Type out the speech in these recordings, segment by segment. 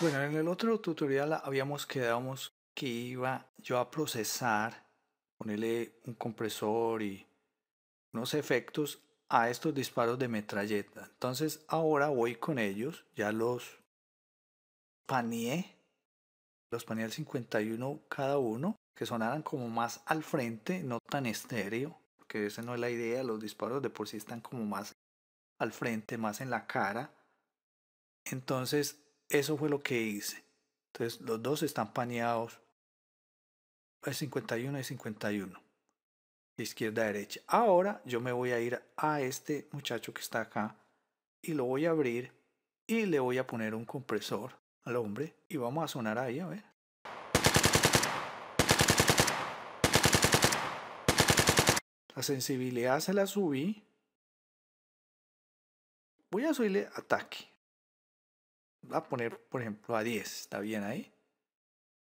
Bueno, en el otro tutorial habíamos quedado que iba yo a procesar, ponerle un compresor y unos efectos a estos disparos de metralleta. Entonces ahora voy con ellos, ya los paneé, los paneé al 51 cada uno, que sonaran como más al frente, no tan estéreo, que esa no es la idea, los disparos de por sí están como más al frente, más en la cara. Entonces eso fue lo que hice. Entonces los dos están paneados. Es 51 y 51. izquierda a derecha. Ahora yo me voy a ir a este muchacho que está acá y lo voy a abrir y le voy a poner un compresor al hombre y vamos a sonar ahí a ver. La sensibilidad se la subí. Voy a subirle ataque voy a poner, por ejemplo, a 10, está bien ahí.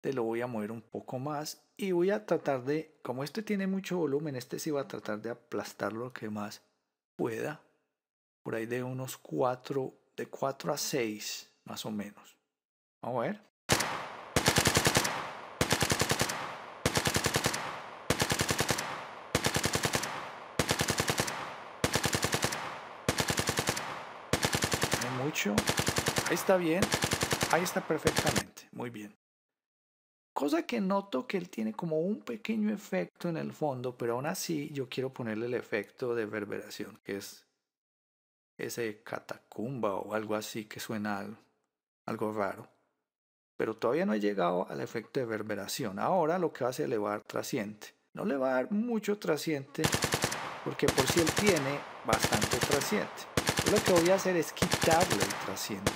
Te lo voy a mover un poco más y voy a tratar de, como este tiene mucho volumen, este sí va a tratar de aplastarlo lo que más pueda. Por ahí de unos 4, de 4 a 6 más o menos. Vamos a ver. mucho está bien, ahí está perfectamente, muy bien. Cosa que noto que él tiene como un pequeño efecto en el fondo, pero aún así yo quiero ponerle el efecto de reverberación, que es ese catacumba o algo así que suena algo, raro. Pero todavía no he llegado al efecto de reverberación. Ahora lo que hace es le trasciente. No le va a dar mucho trasciente porque por si él tiene bastante trasciente. lo que voy a hacer es quitarle el trasciente.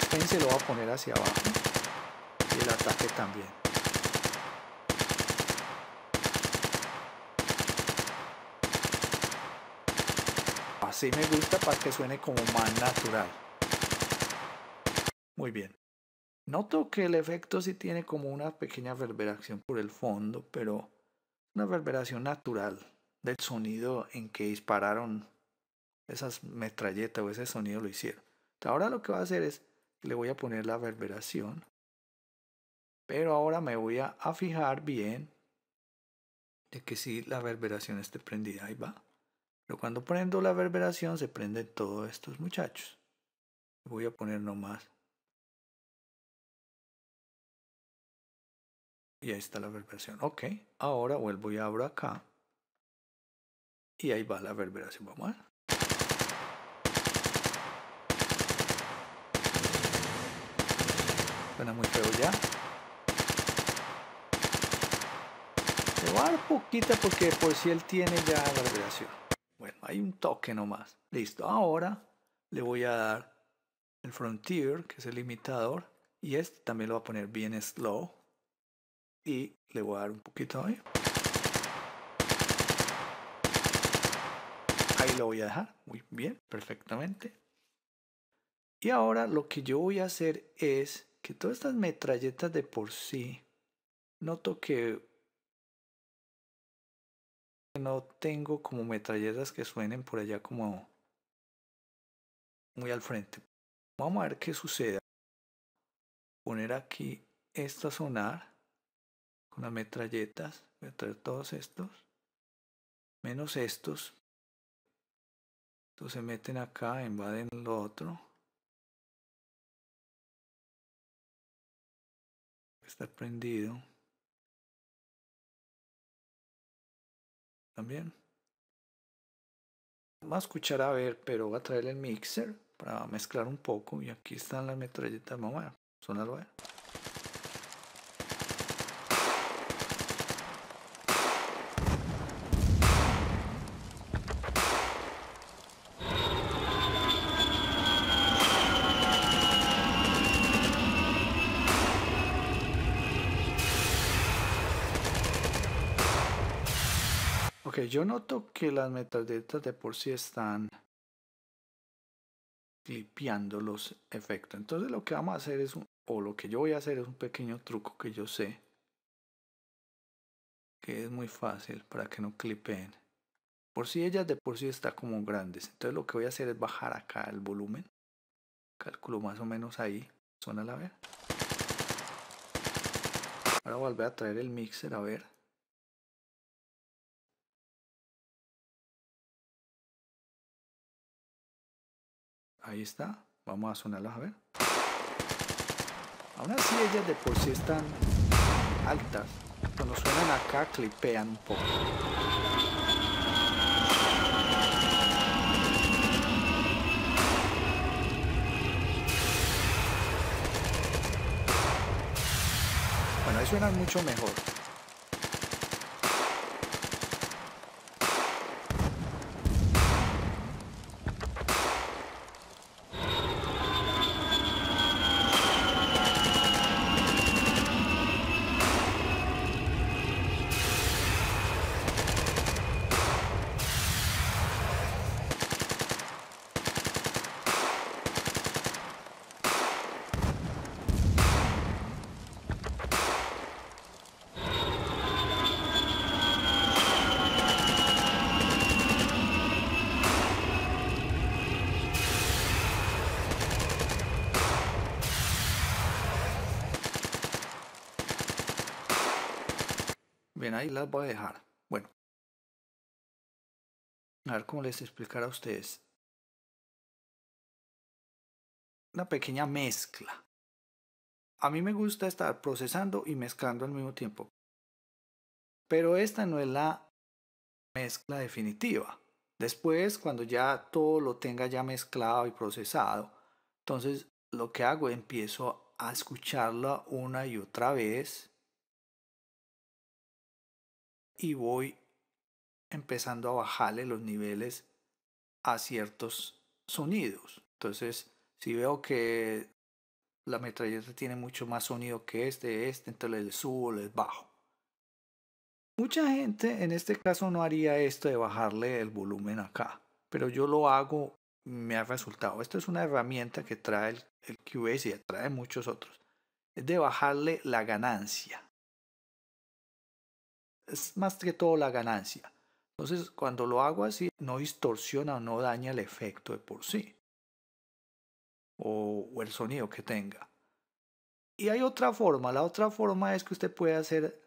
Este se lo va a poner hacia abajo y el ataque también así me gusta para que suene como más natural muy bien noto que el efecto sí tiene como una pequeña reverberación por el fondo pero una reverberación natural del sonido en que dispararon esas metralletas o ese sonido lo hicieron ahora lo que va a hacer es le voy a poner la verberación Pero ahora me voy a, fijar bien de que si la verberación esté prendida. Ahí va. Pero cuando prendo la verberación se prenden todos estos muchachos. Voy a poner nomás. Y ahí está la verberación Ok. Ahora vuelvo y abro acá. Y ahí va la verberación Vamos a Suena muy feo ya. Le voy a dar poquita porque por pues, si él tiene ya la vibración. Bueno, hay un toque nomás. Listo, ahora le voy a dar el Frontier, que es el limitador. Y este también lo voy a poner bien slow. Y le voy a dar un poquito ahí. Ahí lo voy a dejar. Muy bien, perfectamente. Y ahora lo que yo voy a hacer es que todas estas metralletas de por sí, noto que no tengo como metralletas que suenen por allá como muy al frente. Vamos a ver qué sucede. Poner aquí esta sonar con las metralletas. Voy a traer todos estos. Menos estos. Entonces se meten acá, invaden lo otro. Está prendido. También. Vamos a escuchar a ver, pero va a traer el mixer para mezclar un poco. Y aquí están las metralletas, mamá. a ver. yo noto que las metralletas de por sí están clipeando los efectos. Entonces lo que vamos a hacer es, un, o lo que yo voy a hacer es un pequeño truco que yo sé. Que es muy fácil para que no clipeen. Por si ellas de por sí están como grandes. Entonces lo que voy a hacer es bajar acá el volumen. Cálculo más o menos ahí. Suena la ver. Ahora volver a traer el mixer a ver. Ahí está. Vamos a sonarlas a ver. Aún así ellas de por sí están altas. Cuando suenan acá clipean un poco. Bueno, ahí suenan mucho mejor. bien ahí, las voy a dejar. Bueno. A ver cómo les explicar a ustedes. Una pequeña mezcla. A mí me gusta estar procesando y mezclando al mismo tiempo. Pero esta no es la mezcla definitiva. Después, cuando ya todo lo tenga ya mezclado y procesado, entonces lo que hago empiezo a escucharla una y otra vez y voy empezando a bajarle los niveles a ciertos sonidos. Entonces, si veo que la metralleta tiene mucho más sonido que este, este, entonces le subo, le bajo. Mucha gente en este caso no haría esto de bajarle el volumen acá, pero yo lo hago, me ha resultado. Esto es una herramienta que trae el, el QS y trae muchos otros. Es de bajarle la ganancia es más que todo la ganancia. Entonces, cuando lo hago así, no distorsiona o no daña el efecto de por sí. O, el sonido que tenga. Y hay otra forma. La otra forma es que usted puede hacer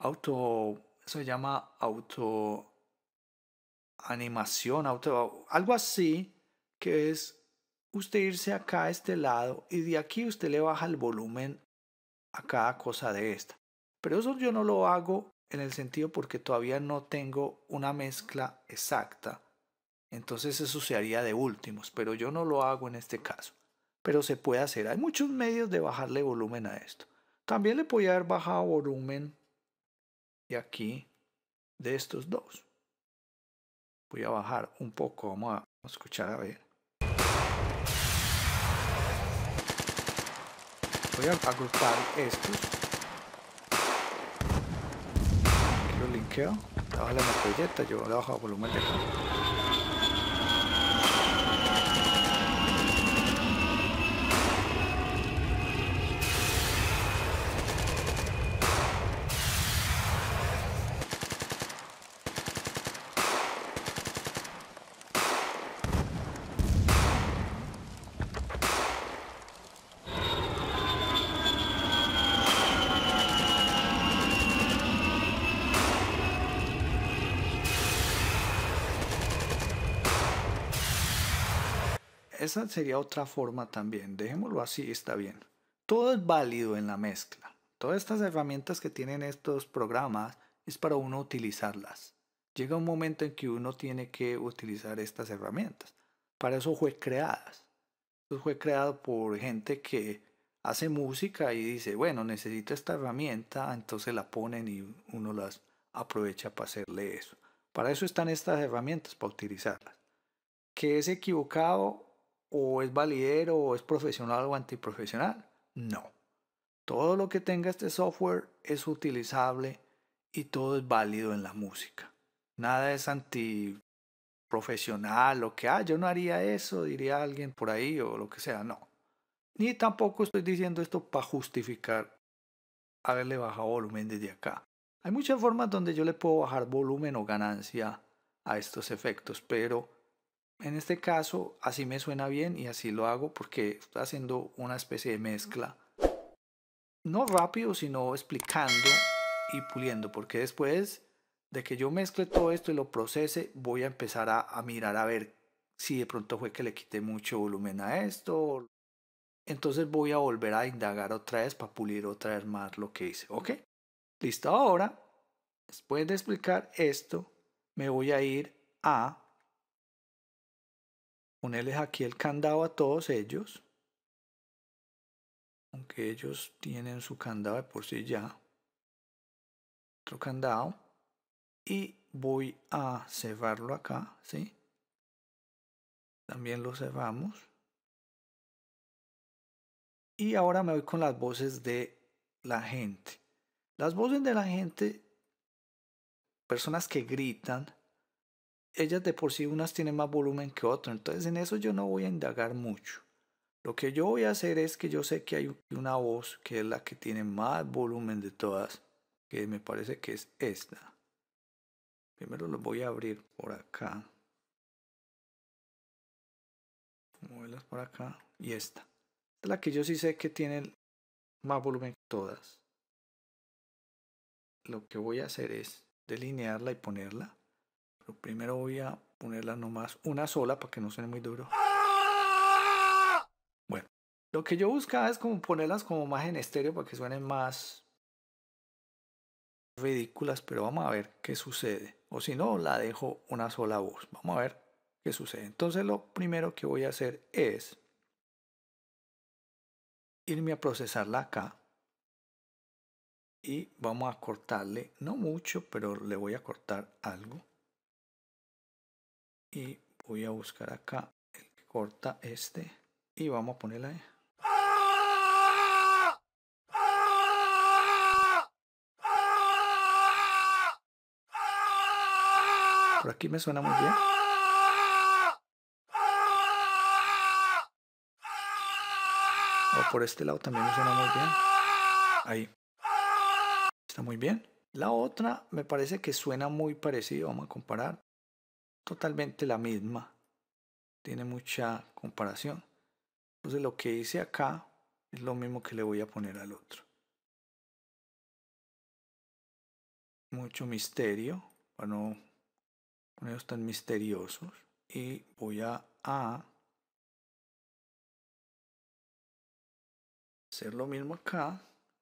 auto... se llama auto... Animación, auto... Algo así que es usted irse acá a este lado y de aquí usted le baja el volumen a cada cosa de esta. Pero eso yo no lo hago en el sentido porque todavía no tengo una mezcla exacta. Entonces eso se haría de últimos, pero yo no lo hago en este caso. Pero se puede hacer. Hay muchos medios de bajarle volumen a esto. También le podía haber bajado volumen de aquí, de estos dos. Voy a bajar un poco, vamos a, escuchar a ver. Voy a agrupar esto thank you. Dale una folleta, yo le bajo el volumen de acá. esa sería otra forma también. Dejémoslo así, está bien. Todo es válido en la mezcla. Todas estas herramientas que tienen estos programas es para uno utilizarlas. Llega un momento en que uno tiene que utilizar estas herramientas. Para eso fue creadas. fue creado por gente que hace música y dice, bueno, necesito esta herramienta, entonces la ponen y uno las aprovecha para hacerle eso. Para eso están estas herramientas, para utilizarlas. Que es equivocado o es validero o es profesional o antiprofesional. No. Todo lo que tenga este software es utilizable y todo es válido en la música. Nada es antiprofesional lo que, ah, yo no haría eso, diría alguien por ahí o lo que sea. No. Ni tampoco estoy diciendo esto para justificar haberle bajado volumen desde acá. Hay muchas formas donde yo le puedo bajar volumen o ganancia a estos efectos, pero en este caso, así me suena bien y así lo hago porque estoy haciendo una especie de mezcla. No rápido, sino explicando y puliendo, porque después de que yo mezcle todo esto y lo procese, voy a empezar a, mirar a ver si de pronto fue que le quité mucho volumen a esto. Entonces voy a volver a indagar otra vez para pulir otra vez más lo que hice, ¿ok? Listo, ahora, después de explicar esto, me voy a ir a ponerles aquí el candado a todos ellos, aunque ellos tienen su candado de por sí ya, otro candado, y voy a cerrarlo acá, ¿sí? También lo cerramos. Y ahora me voy con las voces de la gente. Las voces de la gente, personas que gritan, ellas de por sí unas tienen más volumen que otras entonces en eso yo no voy a indagar mucho. Lo que yo voy a hacer es que yo sé que hay una voz que es la que tiene más volumen de todas, que me parece que es esta. Primero lo voy a abrir por acá. Moverlas por acá y esta. esta es la que yo sí sé que tiene más volumen que todas. Lo que voy a hacer es delinearla y ponerla lo primero voy a ponerla nomás una sola para que no suene muy duro. Bueno, lo que yo buscaba es como ponerlas como más en estéreo para que suenen más ridículas, pero vamos a ver qué sucede. O si no, la dejo una sola voz. Vamos a ver qué sucede. Entonces lo primero que voy a hacer es irme a procesarla acá y vamos a cortarle, no mucho, pero le voy a cortar algo y voy a buscar acá el que corta este y vamos a ponerla ahí. Por aquí me suena muy bien. O por este lado también me suena muy bien. Ahí. Está muy bien. La otra me parece que suena muy parecido. Vamos a comparar totalmente la misma. Tiene mucha comparación. Entonces lo que hice acá es lo mismo que le voy a poner al otro. Mucho misterio, para no ponerlos tan misteriosos. Y voy a, hacer lo mismo acá.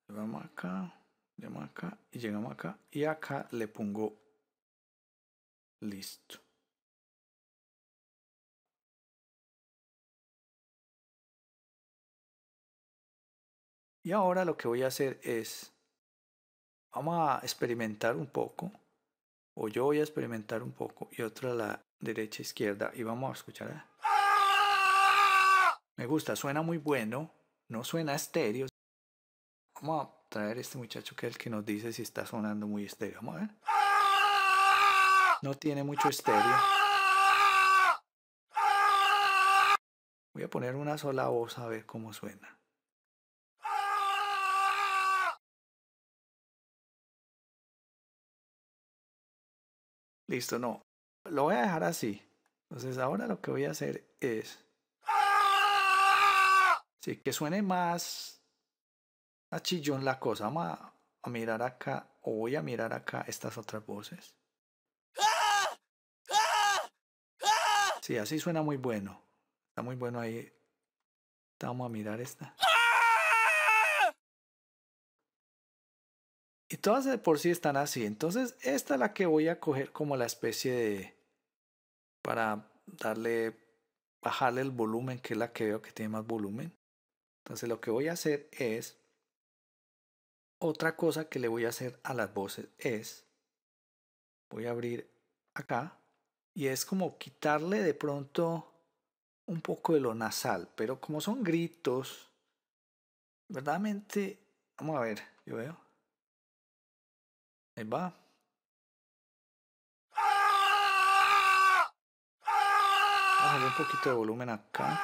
Llegamos acá, llegamos acá y llegamos acá. Y acá le pongo listo. Y ahora lo que voy a hacer es, vamos a experimentar un poco, o yo voy a experimentar un poco, y otra a la derecha izquierda, y vamos a escuchar. Me gusta, suena muy bueno, no suena estéreo. Vamos a traer este muchacho que es el que nos dice si está sonando muy estéreo. Vamos a ver. No tiene mucho estéreo. Voy a poner una sola voz a ver cómo suena. Listo, no. Lo voy a dejar así. Entonces ahora lo que voy a hacer es... Sí, que suene más a chillón la cosa. Vamos a, mirar acá, o voy a mirar acá estas otras voces. Sí, así suena muy bueno. Está muy bueno ahí. Vamos a mirar esta. todas de por sí están así. Entonces, esta es la que voy a coger como la especie de... para darle, bajarle el volumen, que es la que veo que tiene más volumen. Entonces, lo que voy a hacer es... Otra cosa que le voy a hacer a las voces es... Voy a abrir acá. Y es como quitarle de pronto un poco de lo nasal. Pero como son gritos, verdaderamente... Vamos a ver, yo veo. E va? Ah, ah! un poquito de volumen acá.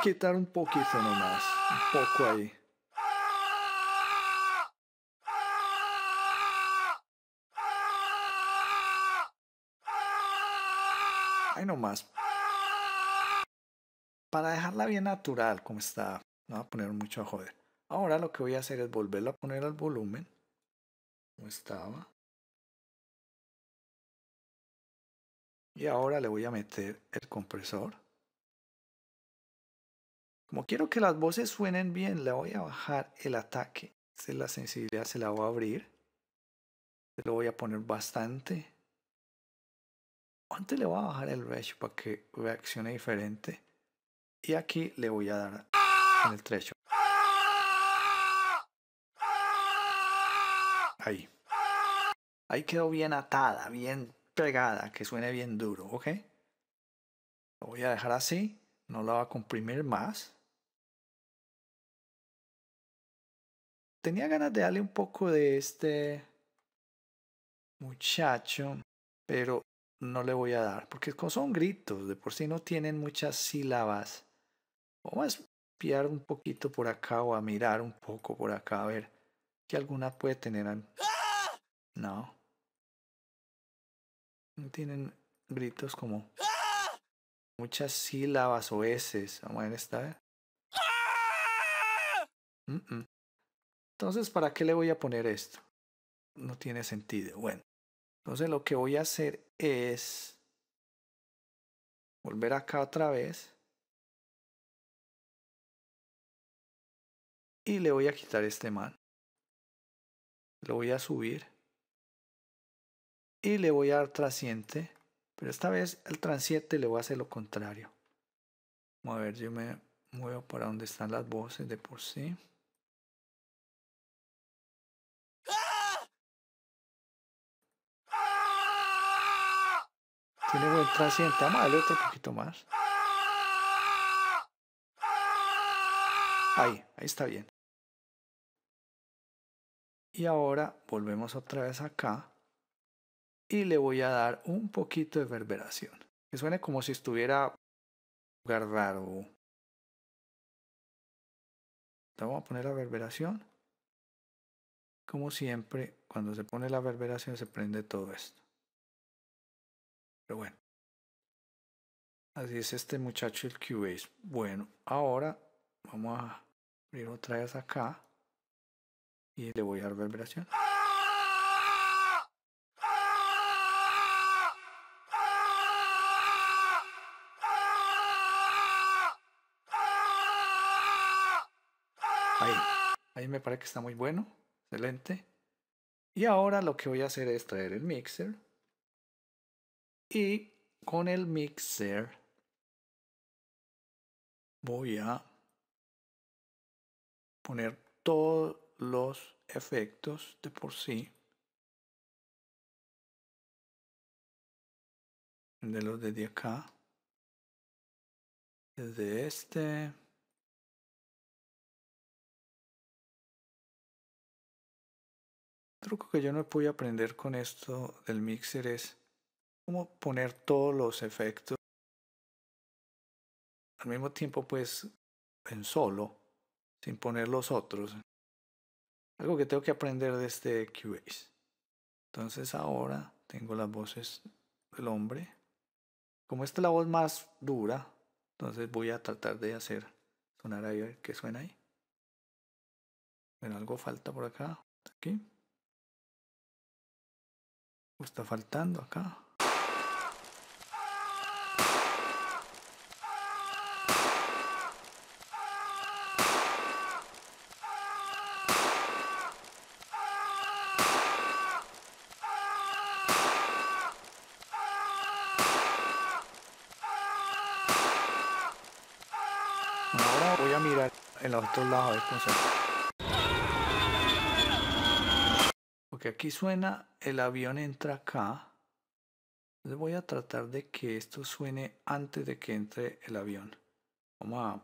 quitar un poquito nomás. Un poco ahí. Ahí nomás. Para dejarla bien natural como está. No voy a poner mucho a joder. Ahora lo que voy a hacer es volverla a poner al volumen. Como estaba. Y ahora le voy a meter el compresor. Como quiero que las voces suenen bien, le voy a bajar el ataque. Esta es la sensibilidad, se la voy a abrir. Se lo voy a poner bastante. Antes le voy a bajar el ratio para que reaccione diferente. Y aquí le voy a dar en el trecho. Ahí. Ahí quedó bien atada, bien pegada, que suene bien duro, ¿ok? Lo voy a dejar así, no la voy a comprimir más. tenía ganas de darle un poco de este muchacho, pero no le voy a dar, porque son gritos, de por sí no tienen muchas sílabas. Vamos a espiar un poquito por acá o a mirar un poco por acá, a ver que alguna puede tener. No. No tienen gritos como muchas sílabas o S. Vamos a ver esta. vez. Mm, mm. Entonces, ¿para qué le voy a poner esto? No tiene sentido. Bueno, entonces lo que voy a hacer es volver acá otra vez. Y le voy a quitar este man. Lo voy a subir. Y le voy a dar transiente. Pero esta vez el transiente le voy a hacer lo contrario. a ver, yo me muevo para donde están las voces de por sí. Tiene buen trasciente. Vamos a darle otro poquito más. Ahí, ahí está bien. Y ahora volvemos otra vez acá y le voy a dar un poquito de reverberación. Que suene como si estuviera un lugar raro. Vamos a poner la reverberación. Como siempre, cuando se pone la reverberación se prende todo esto. Pero bueno. Así es este muchacho el Cubase. Bueno, ahora vamos a abrir otra vez acá. Y le voy a dar vibración. Ahí. Ahí me parece que está muy bueno. Excelente. Y ahora lo que voy a hacer es traer el mixer y con el mixer voy a poner todos los efectos de por sí de los de acá de este truco que yo no pude aprender con esto del mixer es Cómo poner todos los efectos al mismo tiempo pues en solo, sin poner los otros. Algo que tengo que aprender de este Cubase. Entonces ahora tengo las voces del hombre. Como esta es la voz más dura, entonces voy a tratar de hacer sonar ahí que suena ahí. pero algo falta por acá. Aquí. O está faltando acá. Porque aquí suena, el avión entra acá. le voy a tratar de que esto suene antes de que entre el avión. Vamos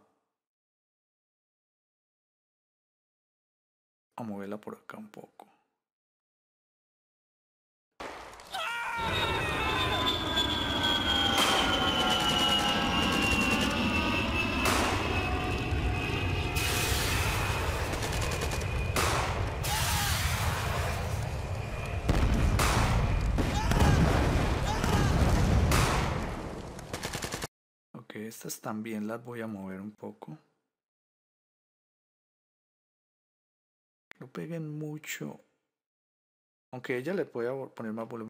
a moverla por acá un poco. estas también las voy a mover un poco. No peguen mucho. Aunque ella le pueda poner más volumen.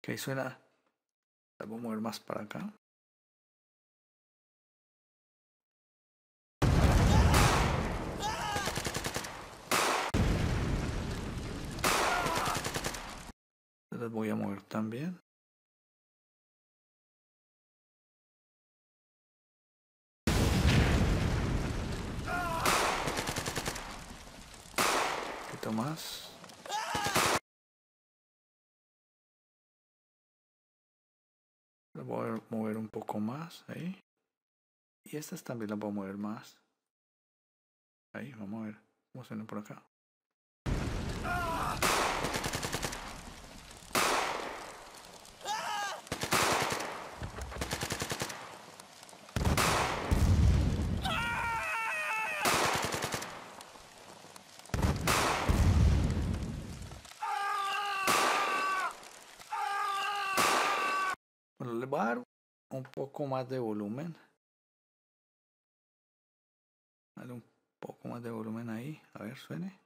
Ok, suena. La voy a mover más para acá. las voy a mover también. Un poquito más. Las voy a mover un poco más ahí. Y estas también las voy a mover más. Ahí, vamos a ver a suena por acá. poco más de volumen. un poco más de volumen ahí. A ver, suene.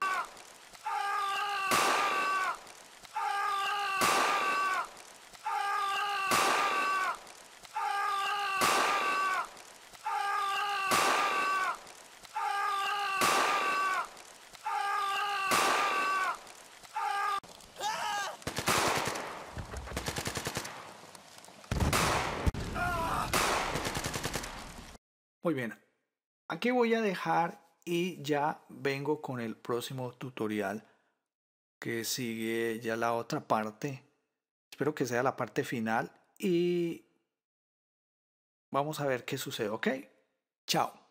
Muy bien, aquí voy a dejar y ya vengo con el próximo tutorial que sigue ya la otra parte. Espero que sea la parte final y vamos a ver qué sucede, ¿ok? Chao.